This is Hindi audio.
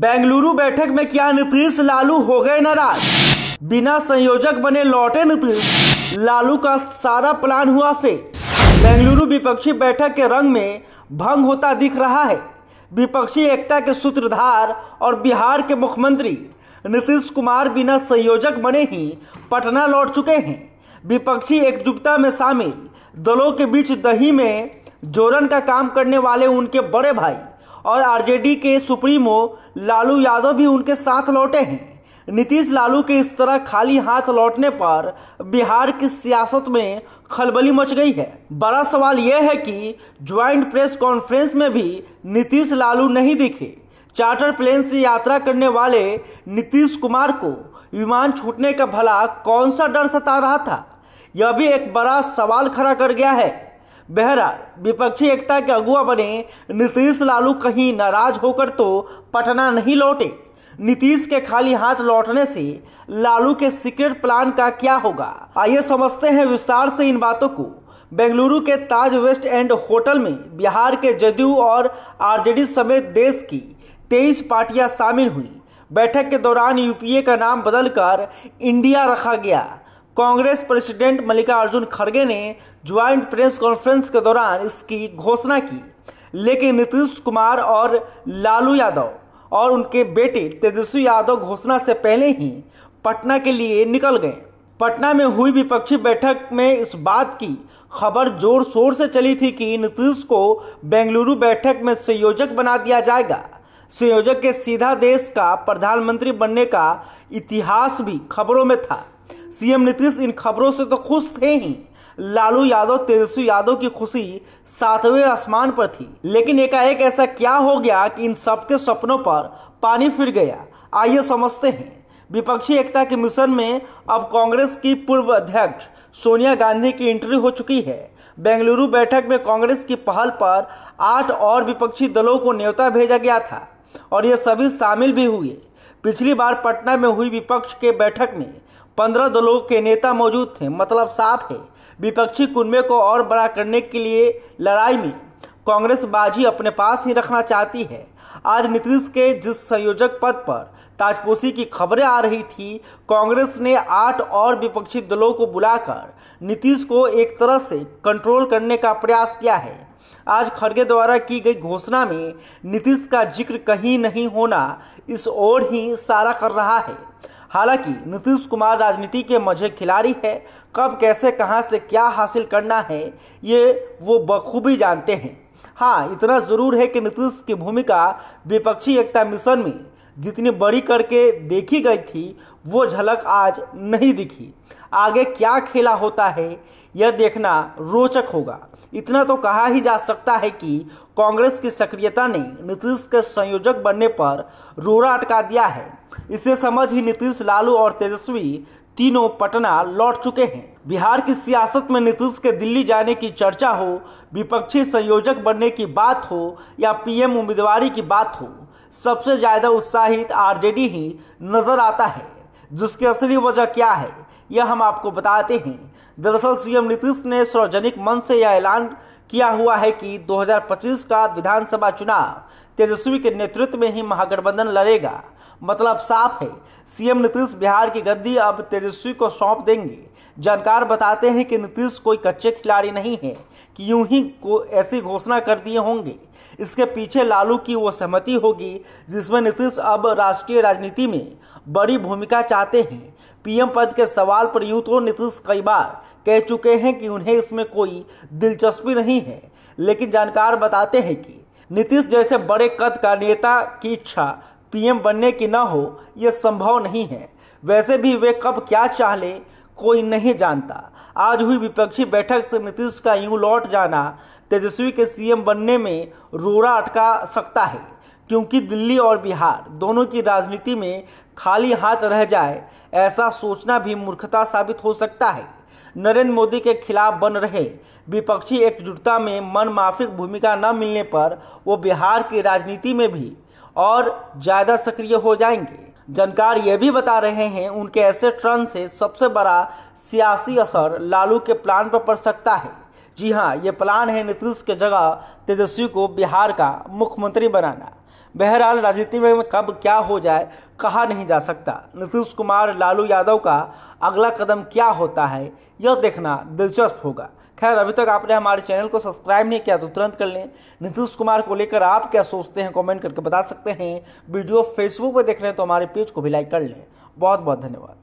बेंगलुरु बैठक में क्या नीतीश लालू हो गए नाराज बिना संयोजक बने लौटे नीतीश लालू का सारा प्लान हुआ फे बेंगलुरु विपक्षी बैठक के रंग में भंग होता दिख रहा है विपक्षी एकता के सूत्रधार और बिहार के मुख्यमंत्री नीतीश कुमार बिना संयोजक बने ही पटना लौट चुके हैं विपक्षी एकजुटता में शामिल दलों के बीच दही में जोरन का काम करने वाले उनके बड़े भाई और आरजेडी के सुप्रीमो लालू यादव भी उनके साथ लौटे हैं नीतीश लालू के इस तरह खाली हाथ लौटने पर बिहार की सियासत में खलबली मच गई है बड़ा सवाल यह है कि ज्वाइंट प्रेस कॉन्फ्रेंस में भी नीतीश लालू नहीं दिखे चार्टर प्लेन से यात्रा करने वाले नीतीश कुमार को विमान छूटने का भला कौन सा डर सता रहा था यह भी एक बड़ा सवाल खड़ा कर गया है बहरहाल विपक्षी एकता के अगुआ बने नीतीश लालू कहीं नाराज होकर तो पटना नहीं लौटे नीतीश के खाली हाथ लौटने से लालू के सीक्रेट प्लान का क्या होगा आइए समझते हैं विस्तार से इन बातों को बेंगलुरु के ताज वेस्ट एंड होटल में बिहार के जदयू और आरजेडी समेत देश की तेईस पार्टियां शामिल हुई बैठक के दौरान यूपीए का नाम बदलकर इंडिया रखा गया कांग्रेस प्रेसिडेंट मल्लिकार्जुन खड़गे ने ज्वाइंट प्रेस कॉन्फ्रेंस के दौरान इसकी घोषणा की लेकिन नीतीश कुमार और लालू यादव और उनके बेटे तेजस्वी यादव घोषणा से पहले ही पटना के लिए निकल गए पटना में हुई विपक्षी बैठक में इस बात की खबर जोर शोर से चली थी कि नीतीश को बेंगलुरु बैठक में संयोजक बना दिया जाएगा संयोजक के सीधा देश का प्रधानमंत्री बनने का इतिहास भी खबरों में था सीएम नीतीश इन खबरों से तो खुश थे ही लालू यादव तेजस्वी यादव की खुशी सातवें आसमान पर थी लेकिन एकाएक ऐसा क्या हो गया कि इन सबके सपनों पर पानी फिर गया आइए समझते हैं विपक्षी एकता के मिशन में अब कांग्रेस की पूर्व अध्यक्ष सोनिया गांधी की एंट्री हो चुकी है बेंगलुरु बैठक में कांग्रेस की पहल पर आठ और विपक्षी दलों को न्योता भेजा गया था और ये सभी शामिल भी हुए पिछली बार पटना में हुई विपक्ष के बैठक में पंद्रह दलों के नेता मौजूद थे मतलब साफ है विपक्षी कुनबे को और बड़ा करने के लिए लड़ाई में कांग्रेस बाजी अपने पास ही रखना चाहती है आज नीतीश के जिस संयोजक पद पर ताजपोशी की खबरें आ रही थी कांग्रेस ने आठ और विपक्षी दलों को बुलाकर नीतीश को एक तरह से कंट्रोल करने का प्रयास किया है आज खड़गे द्वारा की गई घोषणा में नीतीश का जिक्र कहीं नहीं होना इस ओर ही इशारा कर रहा है हालांकि नीतीश कुमार राजनीति के मझे खिलाड़ी है कब कैसे कहां से क्या हासिल करना है ये वो बखूबी जानते हैं हाँ इतना ज़रूर है कि नीतीश की भूमिका विपक्षी एकता मिशन में जितनी बड़ी करके देखी गई थी वो झलक आज नहीं दिखी आगे क्या खेला होता है यह देखना रोचक होगा इतना तो कहा ही जा सकता है कि कांग्रेस की सक्रियता ने नीतीश के संयोजक बनने पर रोरा अटका दिया है इसे समझ ही नीतीश लालू और तेजस्वी तीनों पटना लौट चुके हैं बिहार की सियासत में नीतीश के दिल्ली जाने की चर्चा हो विपक्षी संयोजक बनने की बात हो या पीएम उम्मीदवारी की बात हो सबसे ज्यादा उत्साहित आरजेडी ही नजर आता है जिसकी असली वजह क्या है यह हम आपको बताते हैं दरअसल सीएम नीतीश ने सार्वजनिक मंच से यह ऐलान किया हुआ है कि 2025 का विधानसभा चुनाव तेजस्वी के नेतृत्व में ही महागठबंधन लड़ेगा मतलब साफ है सीएम नीतीश बिहार की गद्दी अब तेजस्वी को सौंप देंगे जानकार बताते हैं कि नीतीश कोई कच्चे खिलाड़ी नहीं है कि यूं ही को ऐसी घोषणा कर दिए होंगे इसके पीछे लालू की वो सहमति होगी जिसमें नीतीश अब राष्ट्रीय राजनीति में बड़ी भूमिका चाहते हैं पीएम पद के सवाल पर यूं तो नीतीश कई बार कह चुके हैं कि उन्हें इसमें कोई दिलचस्पी नहीं है लेकिन जानकार बताते हैं कि नीतीश जैसे बड़े कद का नेता की इच्छा पीएम बनने की न हो ये संभव नहीं है वैसे भी वे कब क्या चाह ले कोई नहीं जानता आज हुई विपक्षी बैठक से नीतीश का यूं लौट जाना तेजस्वी के सीएम बनने में रोड़ा अटका सकता है क्योंकि दिल्ली और बिहार दोनों की राजनीति में खाली हाथ रह जाए ऐसा सोचना भी मूर्खता साबित हो सकता है नरेंद्र मोदी के खिलाफ बन रहे विपक्षी एकजुटता में मन माफिक भूमिका न मिलने पर वो बिहार की राजनीति में भी और ज़्यादा सक्रिय हो जाएंगे जानकार ये भी बता रहे हैं उनके ऐसे ट्रन से सबसे बड़ा सियासी असर लालू के प्लान पर पड़ सकता है जी हाँ ये प्लान है नीतीश के जगह तेजस्वी को बिहार का मुख्यमंत्री बनाना बहरहाल राजनीति में कब क्या हो जाए कहा नहीं जा सकता नीतीश कुमार लालू यादव का अगला कदम क्या होता है यह देखना दिलचस्प होगा खैर अभी तक आपने हमारे चैनल को सब्सक्राइब नहीं किया तो तुरंत कर लें नीतीश कुमार को लेकर आप क्या सोचते हैं कमेंट करके बता सकते हैं वीडियो फेसबुक पर देख रहे हैं तो हमारे पेज को भी लाइक कर लें बहुत बहुत धन्यवाद